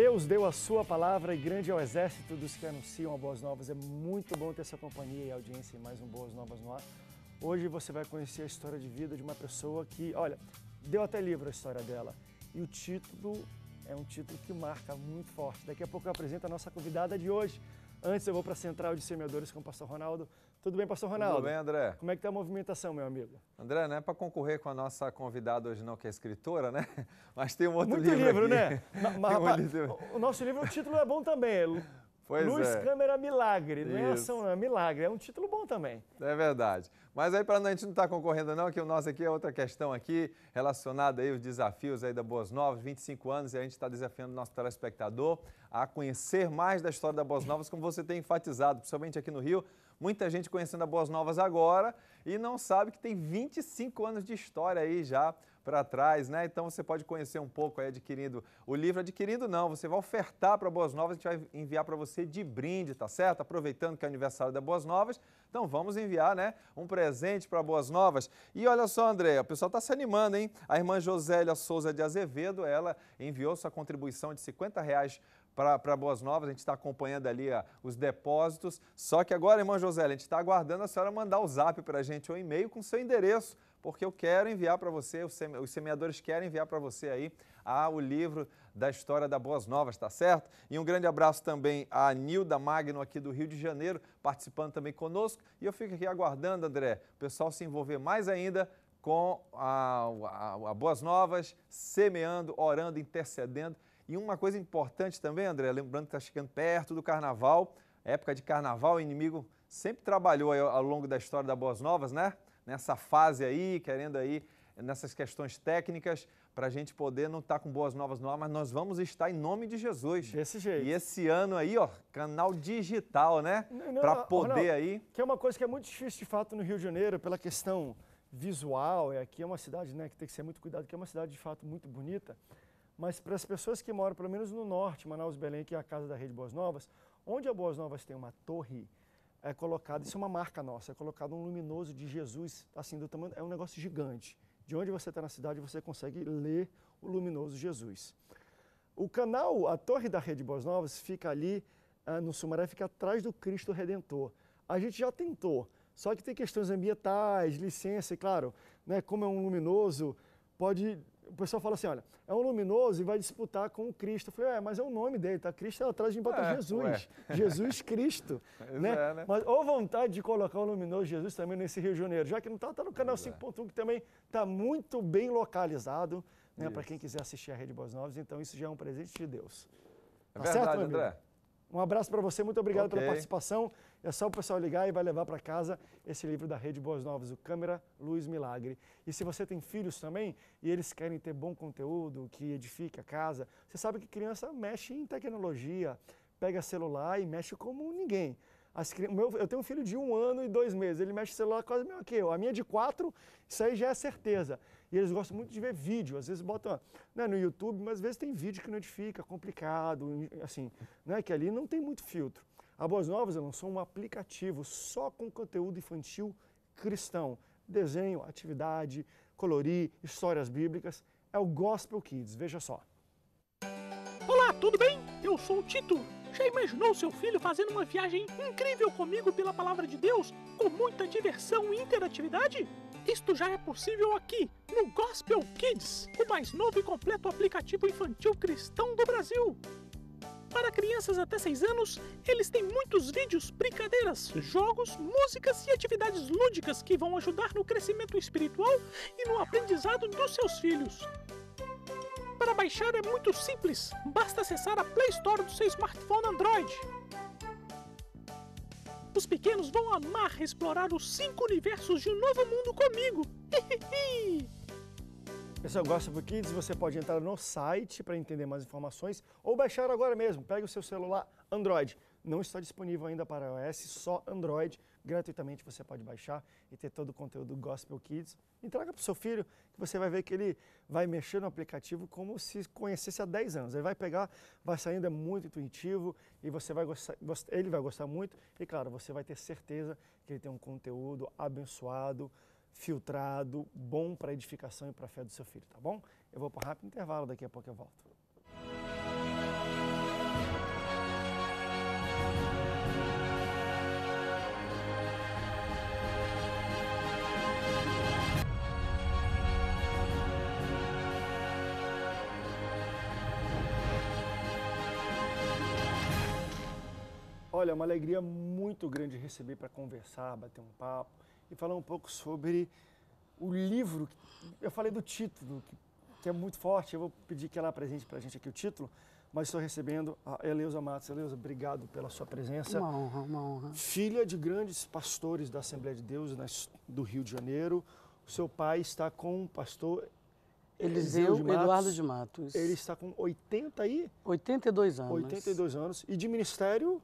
Deus deu a sua palavra e grande é o exército dos que anunciam a Boas Novas. É muito bom ter essa companhia e audiência em mais um Boas Novas no ar. Hoje você vai conhecer a história de vida de uma pessoa que, olha, deu até livro a história dela. E o título é um título que marca muito forte. Daqui a pouco eu apresento a nossa convidada de hoje. Antes eu vou para a Central de Semeadores com o Pastor Ronaldo. Tudo bem, pastor Ronaldo? Tudo bem, André. Como é que está a movimentação, meu amigo? André, não é para concorrer com a nossa convidada hoje não, que é escritora, né? Mas tem um outro Muito livro, livro né? Mas, rapaz, o nosso livro, o título é bom também. Pois Luz, é. câmera, milagre. Não é Isso. é ação, não, é milagre. É um título bom também. É verdade. Mas aí, para a gente não estar tá concorrendo não, que o nosso aqui é outra questão aqui, relacionada aí aos desafios aí da Boas Novas, 25 anos, e a gente está desafiando o nosso telespectador a conhecer mais da história da Boas Novas, como você tem enfatizado, principalmente aqui no Rio, Muita gente conhecendo a Boas Novas agora e não sabe que tem 25 anos de história aí já para trás, né? Então você pode conhecer um pouco aí adquirindo o livro. Adquirindo não, você vai ofertar para Boas Novas, a gente vai enviar para você de brinde, tá certo? Aproveitando que é aniversário da Boas Novas, então vamos enviar, né, um presente para Boas Novas. E olha só, André, o pessoal está se animando, hein? A irmã Josélia Souza de Azevedo, ela enviou sua contribuição de 50 reais para Boas Novas, a gente está acompanhando ali ah, os depósitos. Só que agora, irmã José, a gente está aguardando a senhora mandar o zap para a gente, ou um e-mail com seu endereço, porque eu quero enviar para você, os semeadores querem enviar para você aí ah, o livro da história da Boas Novas, tá certo? E um grande abraço também a Nilda Magno aqui do Rio de Janeiro, participando também conosco. E eu fico aqui aguardando, André, o pessoal se envolver mais ainda com a, a, a Boas Novas, semeando, orando, intercedendo e uma coisa importante também, André, lembrando que está chegando perto do carnaval, época de carnaval, o inimigo sempre trabalhou ao longo da história da Boas Novas, né? Nessa fase aí, querendo aí nessas questões técnicas, para a gente poder não estar tá com boas novas no ar, mas nós vamos estar em nome de Jesus. Desse jeito. E esse ano aí, ó, canal digital, né? Para poder Ronaldo, aí. Que é uma coisa que é muito difícil de fato no Rio de Janeiro, pela questão visual. É aqui é uma cidade, né, que tem que ser muito cuidado, que é uma cidade de fato muito bonita mas para as pessoas que moram, pelo menos no norte, Manaus Belém, que é a casa da Rede Boas Novas, onde a Boas Novas tem uma torre, é colocado, isso é uma marca nossa, é colocado um luminoso de Jesus, assim, do tamanho, é um negócio gigante. De onde você está na cidade, você consegue ler o luminoso Jesus. O canal, a torre da Rede Boas Novas, fica ali ah, no Sumaré, fica atrás do Cristo Redentor. A gente já tentou, só que tem questões ambientais, licença, e claro, né, como é um luminoso, pode o pessoal fala assim, olha, é um luminoso e vai disputar com o Cristo. Eu falei, é, mas é o nome dele, tá? Cristo é atrás de bota é, Jesus. Ué. Jesus Cristo. né? É, né? Mas ou vontade de colocar o luminoso Jesus também nesse Rio de Janeiro, já que não tá, tá no canal 5.1, é. que também tá muito bem localizado, né? Para quem quiser assistir a Rede Boas Novas, então isso já é um presente de Deus. É tá é verdade, certo, André. Um abraço para você, muito obrigado okay. pela participação. É só o pessoal ligar e vai levar para casa esse livro da Rede Boas Novas, o Câmera Luz Milagre. E se você tem filhos também e eles querem ter bom conteúdo que edifique a casa, você sabe que criança mexe em tecnologia, pega celular e mexe como ninguém. As, meu, eu tenho um filho de um ano e dois meses, ele mexe o celular quase mesmo que eu. A minha de quatro, isso aí já é certeza. E eles gostam muito de ver vídeo, às vezes botam né, no YouTube, mas às vezes tem vídeo que não edifica, complicado, assim, né, que ali não tem muito filtro. A Boas Novas lançou um aplicativo só com conteúdo infantil cristão. Desenho, atividade, colorir, histórias bíblicas. É o Gospel Kids, veja só. Olá, tudo bem? Eu sou o Tito já imaginou seu filho fazendo uma viagem incrível comigo pela palavra de Deus, com muita diversão e interatividade? Isto já é possível aqui, no Gospel Kids, o mais novo e completo aplicativo infantil cristão do Brasil. Para crianças até 6 anos, eles têm muitos vídeos, brincadeiras, jogos, músicas e atividades lúdicas que vão ajudar no crescimento espiritual e no aprendizado dos seus filhos. Para baixar é muito simples, basta acessar a Play Store do seu smartphone Android. Os pequenos vão amar explorar os cinco universos de um novo mundo comigo! Pessoal, gosta do Kids, você pode entrar no site para entender mais informações ou baixar agora mesmo. Pega o seu celular Android. Não está disponível ainda para iOS, só Android gratuitamente você pode baixar e ter todo o conteúdo Gospel Kids. Entrega para o seu filho que você vai ver que ele vai mexer no aplicativo como se conhecesse há 10 anos. Ele vai pegar, vai saindo, é muito intuitivo e você vai gostar, ele vai gostar muito e claro, você vai ter certeza que ele tem um conteúdo abençoado, filtrado, bom para edificação e para a fé do seu filho, tá bom? Eu vou para um rápido intervalo, daqui a pouco eu volto. Olha, é uma alegria muito grande receber para conversar, bater um papo e falar um pouco sobre o livro. Eu falei do título, que, é muito forte. Eu vou pedir que ela apresente para a gente aqui o título, mas estou recebendo a Eleusa Matos. Eleusa, obrigado pela sua presença. Uma honra, uma honra. Filha de grandes pastores da Assembleia de Deus do Rio de Janeiro. O seu pai está com um pastor Eliseu de Eduardo de Matos. Ele está com 80 e... 82 anos. 82 anos. E de ministério?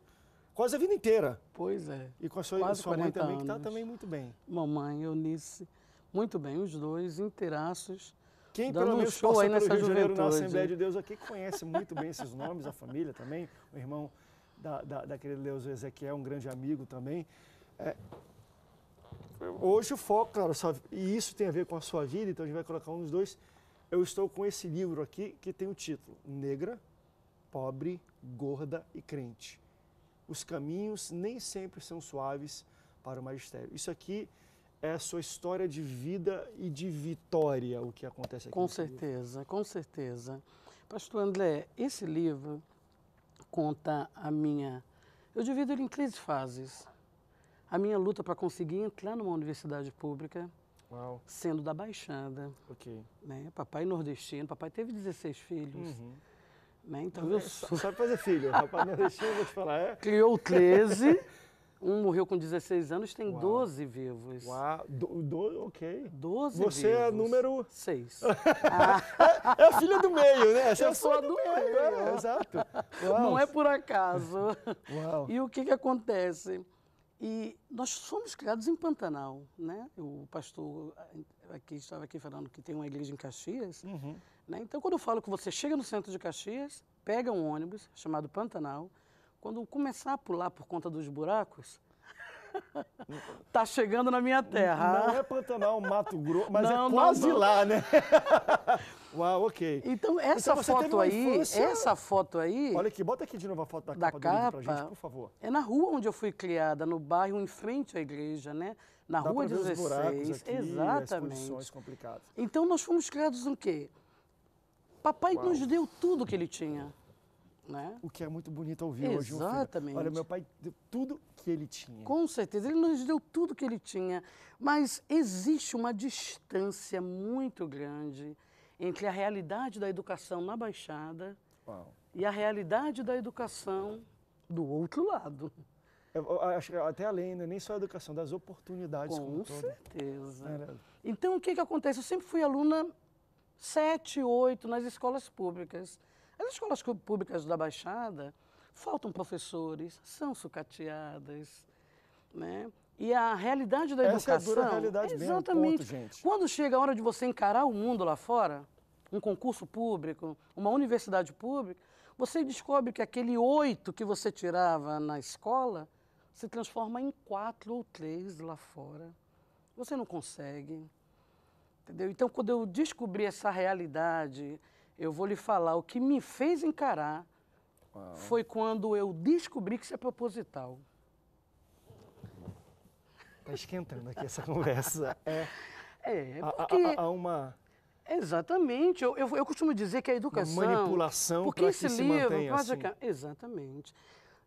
quase a vida inteira. Pois é. E com a sua, sua mãe também, tá anos. que está também muito bem. Mamãe, Eunice, muito bem, os dois inteiraços. Quem dando pelo menos um show aí nessa Rio juventude. Janeiro, na Assembleia de Deus aqui conhece muito bem esses nomes, a família também, o irmão da, da, da querida Leusa Ezequiel, um grande amigo também. É, hoje o foco, claro, só, e isso tem a ver com a sua vida, então a gente vai colocar um dos dois. Eu estou com esse livro aqui que tem o título Negra, Pobre, Gorda e Crente os caminhos nem sempre são suaves para o magistério. Isso aqui é a sua história de vida e de vitória, o que acontece aqui. Com certeza, livro. com certeza. Pastor André, esse livro conta a minha. Eu divido ele em três fases. A minha luta para conseguir entrar numa universidade pública, Uau. sendo da Baixada. Ok. Né? Papai nordestino, papai teve 16 filhos. Uhum. Né? Então, eu é sou... Sabe fazer filho, rapaz nordestino, vou te falar. É? Criou 13, um morreu com 16 anos, tem Uau. 12 vivos. Uau, do, do, ok. 12 Você é vivos. é número... 6. Ah. É, a filha do meio, né? Você é eu é sou a do, do meio, meio. É, exato. Uau. Não é por acaso. Uau. E o que que acontece? E nós fomos criados em Pantanal, né? O pastor aqui estava aqui falando que tem uma igreja em Caxias, uhum. né? Então quando eu falo que você chega no centro de Caxias, pega um ônibus chamado Pantanal, quando começar a pular por conta dos buracos, tá chegando na minha terra. Não é Pantanal, Mato Grosso, mas é não, é quase não, lá, né? Uau, ok. Então, então essa então, foto aí, infância... essa foto aí... Olha aqui, bota aqui de novo a foto da, da capa, capa pra gente, por favor. É na rua onde eu fui criada, no bairro em frente à igreja, né? Na Dá rua 16. Aqui, Exatamente. Então nós fomos criados no quê? Papai Uau. nos deu tudo que ele tinha. Né? O que é muito bonito ouvir Exatamente. hoje. Exatamente. Olha, meu pai deu tudo que ele tinha. Com certeza, ele nos deu tudo que ele tinha. Mas existe uma distância muito grande entre a realidade da educação na Baixada Uau. e a realidade da educação do outro lado. até além, né? nem só a educação, das oportunidades. Com certeza. Então, o que, que acontece? Eu sempre fui aluna 7, 8 nas escolas públicas. As escolas públicas da Baixada faltam professores, são sucateadas, né? E a realidade da Essa educação. É a dura realidade é exatamente. ponto, gente. Quando chega a hora de você encarar o mundo lá fora, um concurso público, uma universidade pública, você descobre que aquele oito que você tirava na escola se transforma em quatro ou três lá fora. Você não consegue. Entendeu? Então, quando eu descobri essa realidade, eu vou lhe falar, o que me fez encarar Uau. foi quando eu descobri que isso é proposital. Tá esquentando aqui essa conversa. É, é porque... Há, há, há uma... Exatamente. Eu, eu, eu, costumo dizer que a educação... Uma manipulação que esse que livro, se pratica... assim. Exatamente.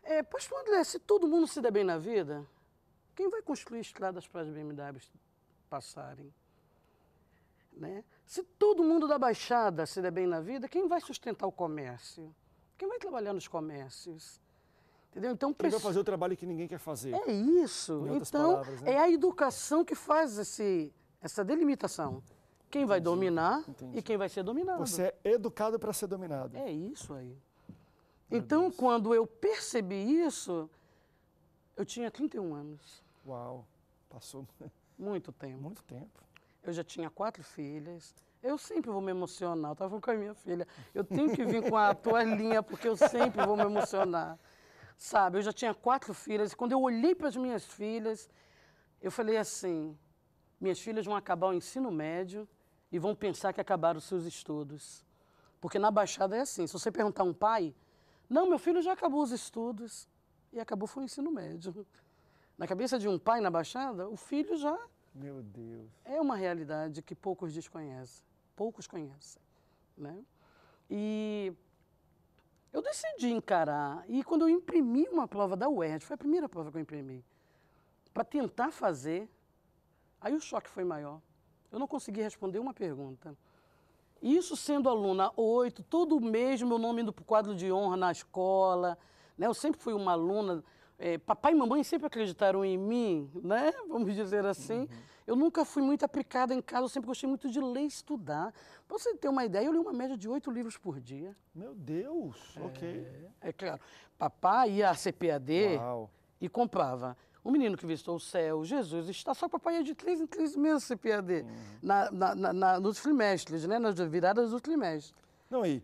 É, pastor André, se todo mundo se der bem na vida, quem vai construir estradas para as BMWs passarem? Né? Se todo mundo da Baixada se der bem na vida, quem vai sustentar o comércio? Quem vai trabalhar nos comércios? Entendeu? Então, quem vai fazer o trabalho que ninguém quer fazer. É isso. Então, né? é a educação que faz esse, essa delimitação. Quem Entendi. vai dominar Entendi. e quem vai ser dominado. Você é educado para ser dominado. É isso aí. então, quando eu percebi isso, eu tinha 31 anos. Uau, passou muito tempo. Muito tempo eu já tinha quatro filhas. Eu sempre vou me emocionar. Eu estava falando com a minha filha. Eu tenho que vir com a toalhinha, porque eu sempre vou me emocionar. Sabe, eu já tinha quatro filhas. E quando eu olhei para as minhas filhas, eu falei assim: minhas filhas vão acabar o ensino médio e vão pensar que acabaram os seus estudos. Porque na Baixada é assim: se você perguntar a um pai, não, meu filho já acabou os estudos e acabou foi o ensino médio. Na cabeça de um pai na Baixada, o filho já meu Deus. É uma realidade que poucos desconhecem, poucos conhecem, né? E eu decidi encarar, e quando eu imprimi uma prova da UERJ, foi a primeira prova que eu imprimi, para tentar fazer, aí o choque foi maior. Eu não consegui responder uma pergunta. Isso sendo aluna oito, todo mês meu nome indo para o quadro de honra na escola, né? eu sempre fui uma aluna é, papai e mamãe sempre acreditaram em mim, né? Vamos dizer assim. Uhum. Eu nunca fui muito aplicada em casa, eu sempre gostei muito de ler e estudar. Pra você ter uma ideia, eu li uma média de oito livros por dia. Meu Deus, é, ok. É claro. Papai ia à CPAD Uau. e comprava o menino que visitou o céu, Jesus está, só papai ia de três em três meses CPAD, uhum. na, na, na, nos trimestres, né? Nas viradas dos trimestres. Não, e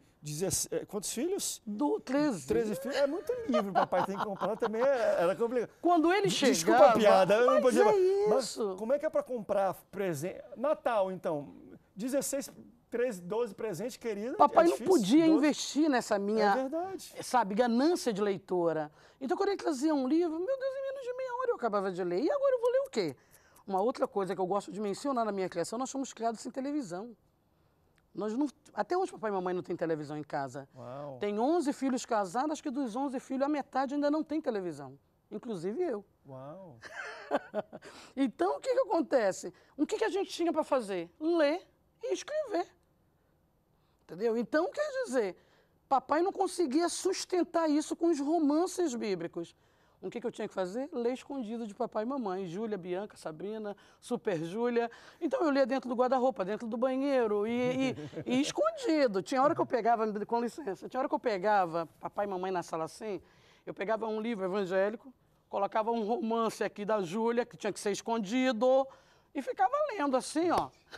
eh, quantos filhos? Do, 13. 13 filhos. É muito livro, papai tem que comprar também. É, era complicado. Quando ele chegava... Desculpa a piada, eu não podia... É isso. Mas como é que é para comprar presente? Natal, então, 16 13, 12 presentes, querida. É papai é não podia 12. investir nessa minha, é verdade. sabe, ganância de leitora. Então, quando ele trazia um livro, meu Deus, em menos de meia hora eu acabava de ler. E agora eu vou ler o quê? Uma outra coisa que eu gosto de mencionar na minha criação, nós fomos criados sem televisão. Nós não, até hoje papai e mamãe não tem televisão em casa. Uau. Tem 11 filhos casados, que dos 11 filhos a metade ainda não tem televisão, inclusive eu. Uau. então o que, que acontece? O que, que a gente tinha para fazer? Ler e escrever. Entendeu? Então quer dizer, papai não conseguia sustentar isso com os romances bíblicos o que, que eu tinha que fazer? Ler escondido de papai e mamãe. Júlia, Bianca, Sabrina, Super Júlia. Então eu lia dentro do guarda-roupa, dentro do banheiro e, e, e, escondido. Tinha hora que eu pegava, com licença, tinha hora que eu pegava papai e mamãe na sala assim, eu pegava um livro evangélico, colocava um romance aqui da Júlia, que tinha que ser escondido, e ficava lendo assim, ó.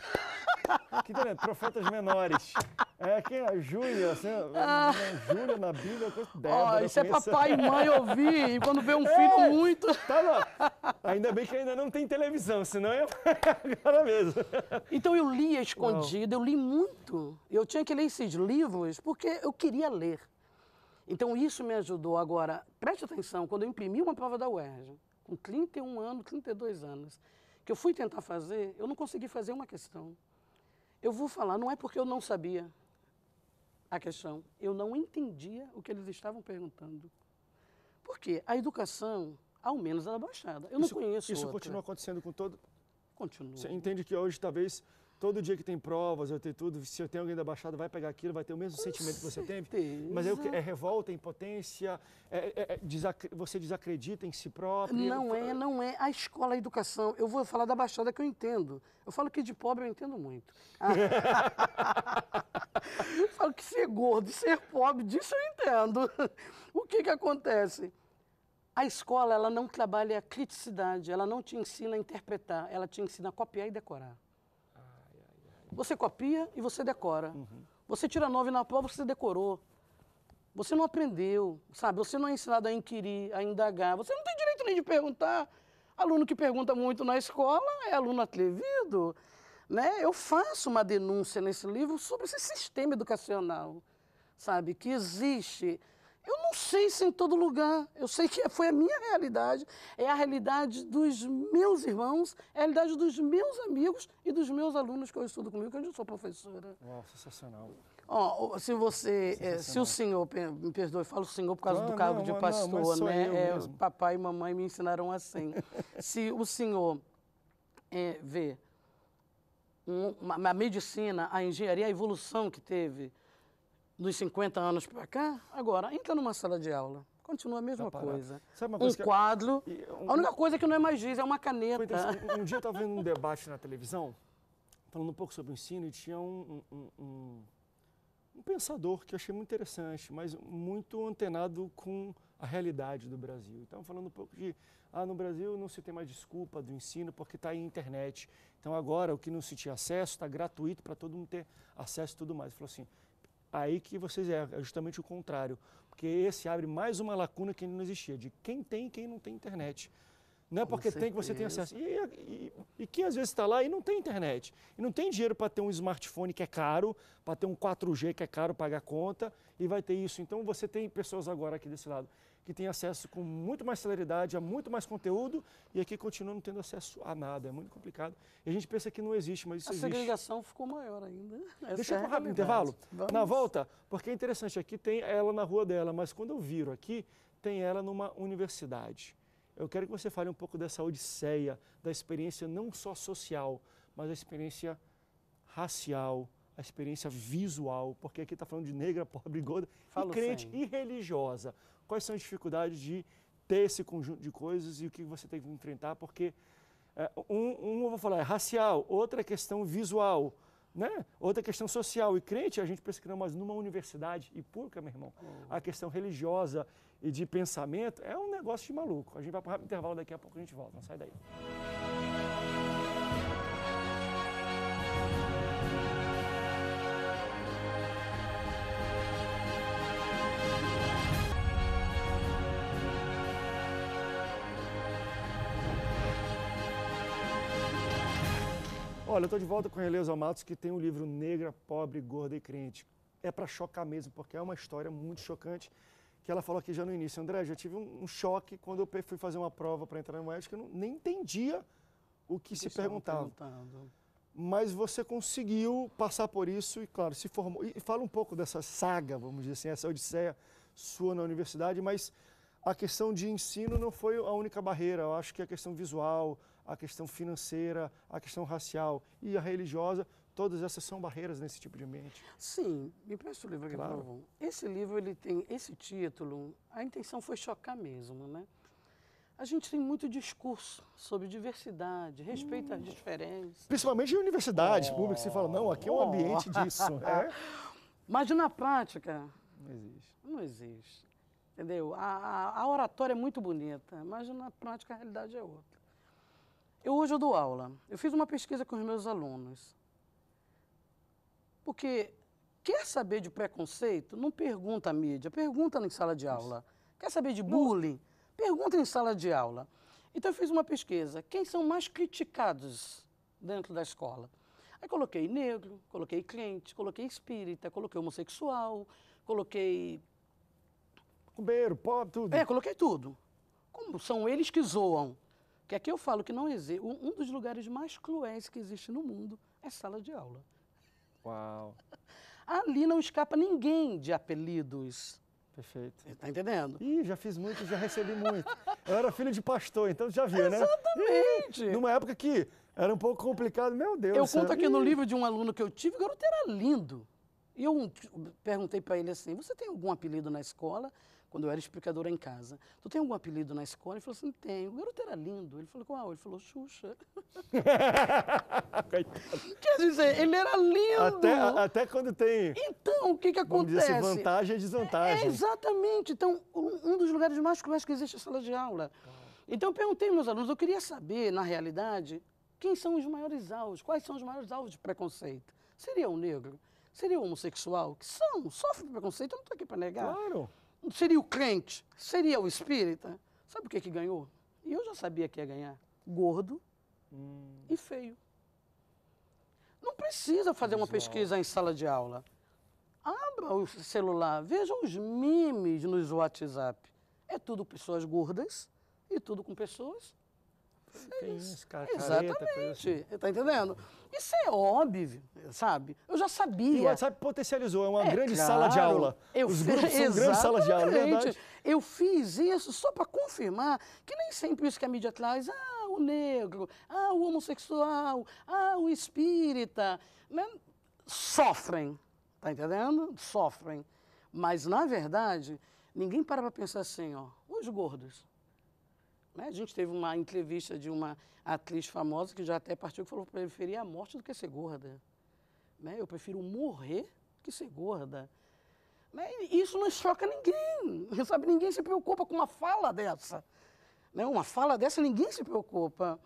Que também, profetas menores. É quem a Júlia, assim, ah. Júlia na Bíblia, Débora, oh, isso é papai e mãe ouvir, e quando vê um é, filho é, muito... Tá lá. Ainda bem que ainda não tem televisão, senão eu... Agora mesmo. Então eu lia escondido, não. eu li muito. Eu tinha que ler esses livros porque eu queria ler. Então isso me ajudou. Agora, preste atenção, quando eu imprimi uma prova da UERJ, com 31 anos, 32 anos, que eu fui tentar fazer, eu não consegui fazer uma questão. Eu vou falar, não é porque eu não sabia a questão, eu não entendia o que eles estavam perguntando. Por quê? A educação, ao menos era é Baixada, eu isso, não conheço Isso outra. continua acontecendo com todo... Continua. Você entende que hoje talvez Todo dia que tem provas, eu tenho tudo. Se eu tenho alguém da Baixada, vai pegar aquilo, vai ter o mesmo Com sentimento certeza. que você teve. Mas é, é revolta, é impotência, é, é, é, desacre você desacredita em si próprio. Não é, não é. A escola, a educação. Eu vou falar da Baixada que eu entendo. Eu falo que de pobre eu entendo muito. Ah. eu falo que ser gordo, ser pobre, disso eu entendo. o que que acontece? A escola, ela não trabalha a criticidade, ela não te ensina a interpretar, ela te ensina a copiar e decorar. Você copia e você decora. Uhum. Você tira nove na prova, você decorou. Você não aprendeu, sabe? Você não é ensinado a inquirir, a indagar. Você não tem direito nem de perguntar. Aluno que pergunta muito na escola é aluno atrevido. Né? Eu faço uma denúncia nesse livro sobre esse sistema educacional, sabe? Que existe eu não sei se em todo lugar. Eu sei que foi a minha realidade, é a realidade dos meus irmãos, é a realidade dos meus amigos e dos meus alunos que eu estudo comigo, que eu sou professora. Uau, sensacional. Oh, se você, é, se o senhor, me perdoe, eu falo senhor por causa não, do cargo não, de pastor, não, né? É, papai e mamãe me ensinaram assim. se o senhor é, vê uma, a medicina, a engenharia, a evolução que teve, dos 50 anos para cá, agora entra numa sala de aula. Continua a mesma coisa. um quadro. Um... A única coisa é que não é mais giz, é uma caneta. Um dia eu estava vendo um debate na televisão, falando um pouco sobre o ensino, e tinha um, um, um, um pensador que eu achei muito interessante, mas muito antenado com a realidade do Brasil. Estava então, falando um pouco de, ah, no Brasil não se tem mais desculpa do ensino porque está em internet. Então, agora, o que não se tinha acesso está gratuito para todo mundo ter acesso e tudo mais. Ele falou assim, aí que vocês erram, é, é justamente o contrário, porque esse abre mais uma lacuna que não existia, de quem tem e quem não tem internet. Não é Com porque certeza. tem que você tem acesso. E, e, e às vezes está lá e não tem internet. E não tem dinheiro para ter um smartphone que é caro, para ter um 4G que é caro pagar conta, e vai ter isso. Então você tem pessoas agora aqui desse lado que tem acesso com muito mais celeridade a muito mais conteúdo e aqui continua não tendo acesso a nada. É muito complicado. E a gente pensa que não existe, mas isso a existe. A segregação ficou maior ainda. Essa Deixa eu é um rápido intervalo. Vamos. Na volta, porque é interessante, aqui tem ela na rua dela, mas quando eu viro aqui, tem ela numa universidade. Eu quero que você fale um pouco dessa odisseia, da experiência não só social, mas a experiência racial, a experiência visual, porque aqui está falando de negra, pobre, gorda, Falo e crente sem. e religiosa quais são as dificuldades de ter esse conjunto de coisas e o que você tem que enfrentar, porque é, um, um, eu vou falar, é racial, outra é questão visual, né? outra é questão social. E crente, a gente pensa que não, mas numa universidade e pública, meu irmão, hum. a questão religiosa e de pensamento é um negócio de maluco. A gente vai para o intervalo daqui a pouco a gente volta, não sai daí. Olha, eu estou de volta com a Eleusa que tem o um livro Negra, Pobre, Gorda e Crente. É para chocar mesmo, porque é uma história muito chocante, que ela falou aqui já no início. André, já tive um, choque quando eu fui fazer uma prova para entrar no ESC, eu não, nem entendia o que, que se perguntava. Mas você conseguiu passar por isso e, claro, se formou. E fala um pouco dessa saga, vamos dizer assim, essa odisseia sua na universidade, mas a questão de ensino não foi a única barreira. Eu acho que a questão visual, a questão financeira, a questão racial e a religiosa, todas essas são barreiras nesse tipo de ambiente. Sim, me presta o livro aqui, claro. Novo. Esse livro ele tem esse título, a intenção foi chocar mesmo, né? A gente tem muito discurso sobre diversidade, respeito hum. às diferenças. Principalmente em universidades oh. públicas, se fala, não, aqui é um ambiente oh. disso. É? Mas na prática. Não existe. Não existe. Entendeu? A, a, a oratória é muito bonita, mas na prática a realidade é outra. Eu hoje eu dou aula. Eu fiz uma pesquisa com os meus alunos. Porque quer saber de preconceito? Não pergunta à mídia, pergunta em sala de aula. Quer saber de bullying? Pergunta em sala de aula. Então eu fiz uma pesquisa. Quem são mais criticados dentro da escola? Aí coloquei negro, coloquei crente, coloquei espírita, coloquei homossexual, coloquei. Cubeiro, pobre, tudo. É, coloquei tudo. Como são eles que zoam? Que aqui eu falo que não existe. Um dos lugares mais cruéis que existe no mundo é sala de aula. Uau! Ali não escapa ninguém de apelidos. Perfeito. Tá entendendo? Ih, já fiz muito, já recebi muito. Eu era filho de pastor, então já vi né? Exatamente! numa época que era um pouco complicado, meu Deus. Eu conto aqui Ih. no livro de um aluno que eu tive, o garoto era lindo. E eu perguntei para ele assim: você tem algum apelido na escola? quando eu era explicadora em casa. Tu tem algum apelido na escola? Ele falou assim, tenho. O garoto era lindo. Ele falou, qual? Ele falou, Xuxa. Quer dizer, ele era lindo. Até, até quando tem... Então, o que que assim, acontece? Disse, vantagem e desvantagem. É, é exatamente. Então, um dos lugares mais cruéis que existe é a sala de aula. Então, eu perguntei meus alunos, eu queria saber, na realidade, quem são os maiores alvos, quais são os maiores alvos de preconceito. Seria o um negro? Seria o um homossexual? Que são, sofrem preconceito, eu não estou aqui para negar. Claro não seria o crente, seria o espírita. Sabe o que que ganhou? E eu já sabia que ia ganhar. Gordo hum. e feio. Não precisa fazer uma pesquisa em sala de aula. Abra o celular, veja os memes nos WhatsApp. É tudo pessoas gordas e tudo com pessoas isso, Exatamente. está assim. Tá entendendo? Isso é óbvio, sabe? Eu já sabia. E potencializou, é uma é, grande claro, sala de aula. Eu Os grupos são grandes salas de aula, é verdade. Eu fiz isso só para confirmar que nem sempre isso que a mídia traz, ah, o negro, ah, o homossexual, ah, o espírita, né? sofrem, tá entendendo? Sofrem. Mas, na verdade, ninguém para para pensar assim, ó, os gordos, né? A gente teve uma entrevista de uma atriz famosa que já até partiu e falou que preferia a morte do que ser gorda. Né? Eu prefiro morrer do que ser gorda. Né? Isso não choca ninguém, sabe? Ninguém se preocupa com uma fala dessa. Né? Uma fala dessa ninguém se preocupa.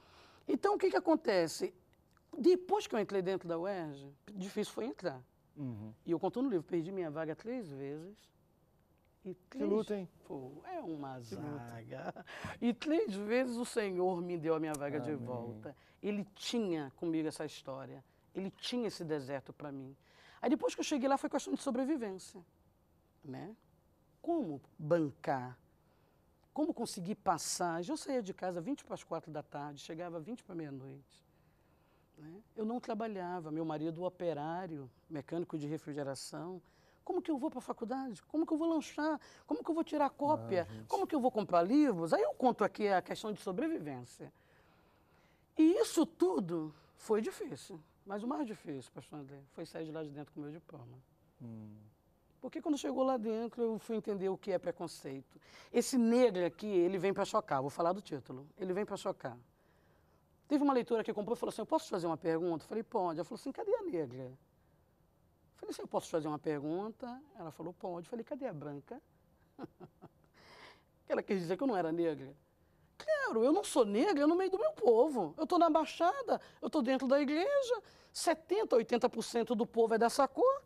Então, o que, que acontece? Depois que eu entrei dentro da UERJ, difícil foi entrar. Uhum. E eu conto no livro, perdi minha vaga três vezes. E três, que lutem. Pô, é uma zaga. E três vezes o Senhor me deu a minha vaga Amém. de volta. Ele tinha comigo essa história. Ele tinha esse deserto para mim. Aí depois que eu cheguei lá foi questão de sobrevivência, né? Como bancar? Como conseguir passar? Eu saía de casa 20 para as 4 da tarde, chegava 20 para meia-noite. Né? Eu não trabalhava, meu marido operário, mecânico de refrigeração, como que eu vou para a faculdade? Como que eu vou lanchar? Como que eu vou tirar cópia? Ah, Como que eu vou comprar livros? Aí eu conto aqui a questão de sobrevivência. E isso tudo foi difícil. Mas o mais difícil, pastor André, foi sair de lá de dentro com o meu diploma. Hum. Porque quando chegou lá dentro, eu fui entender o que é preconceito. Esse negro aqui, ele vem para chocar. Vou falar do título. Ele vem para chocar. Teve uma leitora que comprou e falou assim, eu posso te fazer uma pergunta? Eu falei, pode. Ela falou assim, cadê a negra? Falei assim, eu posso fazer uma pergunta? Ela falou, pode. Eu falei, cadê a branca? ela quis dizer que eu não era negra. Claro, eu não sou negra, eu no meio do meu povo. Eu estou na Baixada, eu estou dentro da igreja. 70%, 80% do povo é dessa cor.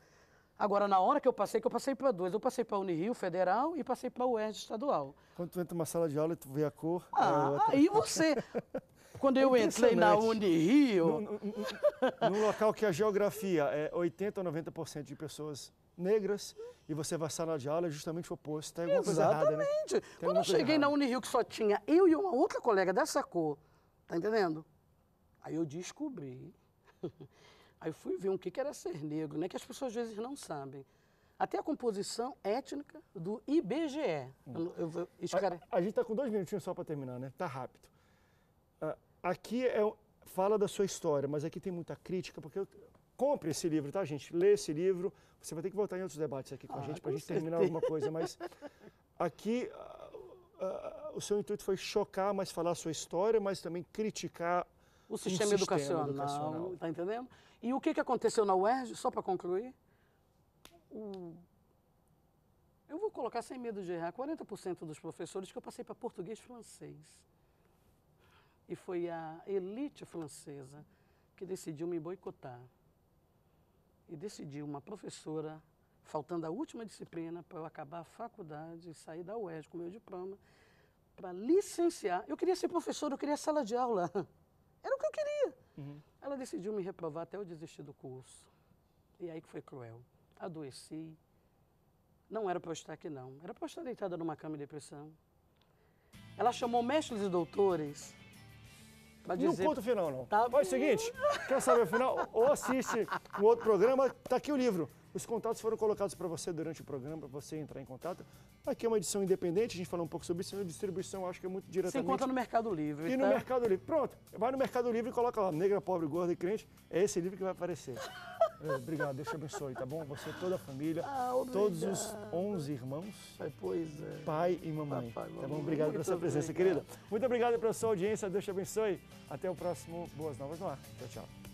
Agora, na hora que eu passei, que eu passei para dois. Eu passei para a Unirio Federal e passei para a UERJ Estadual. Quando tu entra numa sala de aula e tu vê a cor... É ah, é aí você... Quando eu entrei na Unirio... No, no, no local que a geografia é 80% ou 90% de pessoas negras e você vai à sala de aula é justamente o oposto. Tem alguma Exatamente. coisa errada, né? Quando eu cheguei errada. na Unirio que só tinha eu e uma outra colega dessa cor, tá entendendo? Aí eu descobri. Aí fui ver o que era ser negro, né? Que as pessoas às vezes não sabem. Até a composição étnica do IBGE. Hum. Eu, eu, eu, a, a, gente está com dois minutinhos só para terminar, né? Tá rápido aqui é, fala da sua história, mas aqui tem muita crítica, porque eu, compre esse livro, tá, gente? Lê esse livro. Você vai ter que voltar em outros debates aqui com ah, a gente para a gente certeza. terminar alguma coisa, mas aqui uh, uh, o seu intuito foi chocar, mas falar a sua história, mas também criticar o sistema, um educacional, sistema educacional. Tá entendendo? E o que, que aconteceu na UERJ, só para concluir? O... Eu vou colocar sem medo de errar, 40% dos professores que eu passei para português francês e foi a elite francesa que decidiu me boicotar. E decidiu uma professora, faltando a última disciplina, para eu acabar a faculdade e sair da UERJ com meu diploma, para licenciar. Eu queria ser professora eu queria sala de aula. Era o que eu queria. Uhum. Ela decidiu me reprovar até eu desistir do curso. E aí que foi cruel. Adoeci. Não era para eu estar aqui, não. Era para eu estar deitada numa cama de depressão. Ela chamou mestres e doutores Pra dizer... Não conta o final, não. Tá... Mas é o seguinte, quer saber o final? Ou assiste um outro programa, tá aqui o livro. Os contatos foram colocados para você durante o programa, para você entrar em contato. Aqui é uma edição independente, a gente falou um pouco sobre isso, a distribuição acho que é muito diretamente... Você encontra no Mercado Livre, E tá? no então. Mercado Livre. Pronto, vai no Mercado Livre e coloca lá, Negra, Pobre, Gorda e Crente, é esse livro que vai aparecer. É, obrigado, Deus te abençoe, tá bom? Você, toda a família, ah, todos os 11 irmãos, pois é. pai e mamãe. Papai, mamãe. Tá bom? Obrigado pela sua presença, obrigado. querida. Muito obrigado pela sua audiência, Deus te abençoe. Até o próximo Boas Novas no Ar. Tchau, tchau.